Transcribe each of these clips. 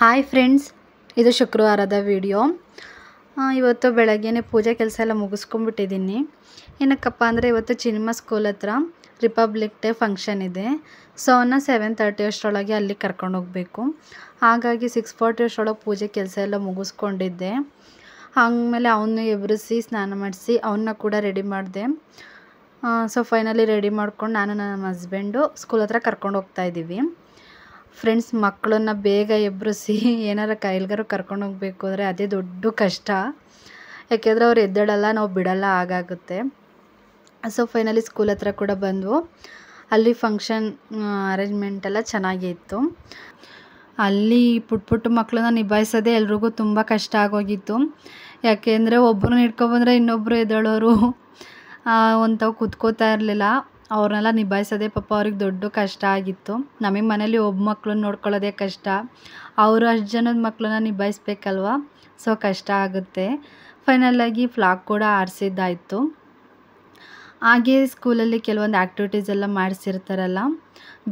hi friends ಇದು ಶುಕ್ರವಾರದ video ಇವತ್ತು ಬೆಳಗ್ಗೆನೇ ಪೂಜೆ ಕೆಲಸ ಎಲ್ಲ ಮುಗಿಸ್ಕೊಂಡ್ಬಿಟ್ಟಿದ್ದೀನಿ ಏನಕ್ಕಪ್ಪ ಅಂದರೆ ಇವತ್ತು ಚಿನ್ಮ ಸ್ಕೂಲ್ ಹತ್ರ ರಿಪಬ್ಲಿಕ್ ಡೇ ಫಂಕ್ಷನ್ ಇದೆ ಸೊ ಅವನ್ನ ಸೆವೆನ್ ತರ್ಟಿ ಅಷ್ಟರೊಳಗೆ ಅಲ್ಲಿ ಕರ್ಕೊಂಡು ಹೋಗಬೇಕು ಹಾಗಾಗಿ ಸಿಕ್ಸ್ ಫಾರ್ಟಿ ಅಷ್ಟರೊಳಗೆ ಪೂಜೆ ಕೆಲಸ ಎಲ್ಲ ಮುಗಿಸ್ಕೊಂಡಿದ್ದೆ ಆಮೇಲೆ ಅವನ್ನ ಎಬ್ರಿಸಿ ಸ್ನಾನ ಮಾಡಿಸಿ ಅವನ್ನ ಕೂಡ ರೆಡಿ ಮಾಡಿದೆ ಸೊ ಫೈನಲಿ ರೆಡಿ ಮಾಡ್ಕೊಂಡು ನಾನು ನನ್ನ ಹಸ್ಬೆಂಡು ಸ್ಕೂಲ್ ಹತ್ರ ಕರ್ಕೊಂಡು ಹೋಗ್ತಾ ಇದ್ದೀವಿ ಫ್ರೆಂಡ್ಸ್ ಮಕ್ಕಳನ್ನ ಬೇಗ ಎಬ್ಬರಿಸಿ ಏನಾರ ಕೈಲ್ಗಾರು ಕರ್ಕೊಂಡು ಹೋಗಬೇಕು ಅಂದರೆ ಅದೇ ದೊಡ್ಡ ಕಷ್ಟ ಯಾಕೆಂದರೆ ಅವ್ರು ಎದ್ದೇಳಲ್ಲ ನಾವು ಬಿಡಲ್ಲ ಆಗಾಗುತ್ತೆ ಸೊ ಫೈನಲಿ ಸ್ಕೂಲ್ ಹತ್ರ ಕೂಡ ಬಂದವು ಅಲ್ಲಿ ಫಂಕ್ಷನ್ ಅರೇಂಜ್ಮೆಂಟ್ ಎಲ್ಲ ಚೆನ್ನಾಗಿತ್ತು ಅಲ್ಲಿ ಪುಟ್ಟ ಪುಟ್ಟ ಮಕ್ಕಳನ್ನ ನಿಭಾಯಿಸೋದೇ ಎಲ್ರಿಗೂ ತುಂಬ ಕಷ್ಟ ಆಗೋಗಿತ್ತು ಯಾಕೆಂದರೆ ಒಬ್ಬರನ್ನ ಹಿಡ್ಕೊಬಂದ್ರೆ ಇನ್ನೊಬ್ಬರು ಎದ್ದೇಳೋರು ಒಂಥವು ಕೂತ್ಕೋತಾ ಇರಲಿಲ್ಲ ಅವ್ರನ್ನೆಲ್ಲ ನಿಭಾಯಿಸೋದೇ ಪಾಪ ಅವ್ರಿಗೆ ದೊಡ್ಡ ಕಷ್ಟ ಆಗಿತ್ತು ನಮಗೆ ಮನೇಲಿ ಒಬ್ಬ ಮಕ್ಕಳನ್ನ ನೋಡ್ಕೊಳ್ಳೋದೇ ಕಷ್ಟ ಅವರು ಅಷ್ಟು ಜನದ ಮಕ್ಕಳನ್ನ ನಿಭಾಯಿಸ್ಬೇಕಲ್ವ ಸೊ ಕಷ್ಟ ಆಗುತ್ತೆ ಫೈನಲಾಗಿ ಫ್ಲಾಗ್ ಕೂಡ ಆರಿಸಿದ್ದಾಯಿತು ಹಾಗೆ ಸ್ಕೂಲಲ್ಲಿ ಕೆಲವೊಂದು ಆ್ಯಕ್ಟಿವಿಟೀಸ್ ಎಲ್ಲ ಮಾಡಿಸಿರ್ತಾರಲ್ಲ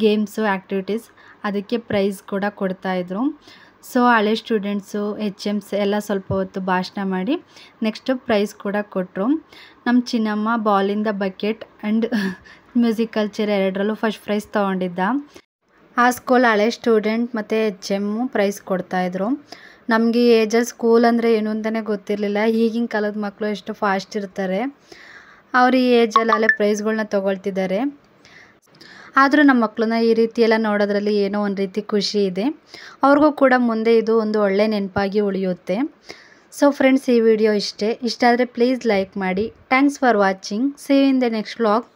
ಗೇಮ್ಸು ಆ್ಯಕ್ಟಿವಿಟೀಸ್ ಅದಕ್ಕೆ ಪ್ರೈಸ್ ಕೂಡ ಕೊಡ್ತಾಯಿದ್ರು ಸೊ ಹಳೆ ಸ್ಟೂಡೆಂಟ್ಸು ಎಚ್ ಎಮ್ಸ್ ಎಲ್ಲ ಸ್ವಲ್ಪ ಹೊತ್ತು ಭಾಷಣ ಮಾಡಿ ನೆಕ್ಸ್ಟು ಪ್ರೈಸ್ ಕೂಡ ಕೊಟ್ಟರು ನಮ್ಮ ಚಿನ್ನಮ್ಮ ಬಾಲಿಂದ ಬಕೆಟ್ ಆ್ಯಂಡ್ ಮ್ಯೂಸಿಕ್ ಕಲ್ಚರ್ ಎರಡರಲ್ಲೂ ಫಸ್ಟ್ ಪ್ರೈಸ್ ತೊಗೊಂಡಿದ್ದ ಆ ಸ್ಕೂಲ್ ಹಳೆ ಸ್ಟೂಡೆಂಟ್ ಮತ್ತು ಎಚ್ ಎಮ್ಮು ಪ್ರೈಸ್ ಕೊಡ್ತಾಯಿದ್ರು ನಮಗೆ ಏಜಲ್ಲಿ ಸ್ಕೂಲ್ ಅಂದರೆ ಏನು ಅಂತಲೇ ಗೊತ್ತಿರಲಿಲ್ಲ ಈಗಿನ ಕಾಲದ ಮಕ್ಕಳು ಎಷ್ಟು ಫಾಸ್ಟ್ ಇರ್ತಾರೆ ಅವ್ರ ಈ ಏಜಲ್ಲಿ ಅಲ್ಲೇ ಪ್ರೈಸ್ಗಳನ್ನ ತೊಗೊಳ್ತಿದ್ದಾರೆ ಆದರೂ ನಮ್ಮ ಮಕ್ಕಳನ್ನ ಈ ರೀತಿ ಎಲ್ಲ ನೋಡೋದ್ರಲ್ಲಿ ಏನೋ ಒಂದು ರೀತಿ ಖುಷಿ ಇದೆ ಅವ್ರಿಗೂ ಕೂಡ ಮುಂದೆ ಇದು ಒಂದು ಒಳ್ಳೆ ನೆನಪಾಗಿ ಉಳಿಯುತ್ತೆ ಸೊ ಫ್ರೆಂಡ್ಸ್ ಈ ವಿಡಿಯೋ ಇಷ್ಟೇ ಇಷ್ಟಾದರೆ ಪ್ಲೀಸ್ ಲೈಕ್ ಮಾಡಿ thanks for watching save in the next vlog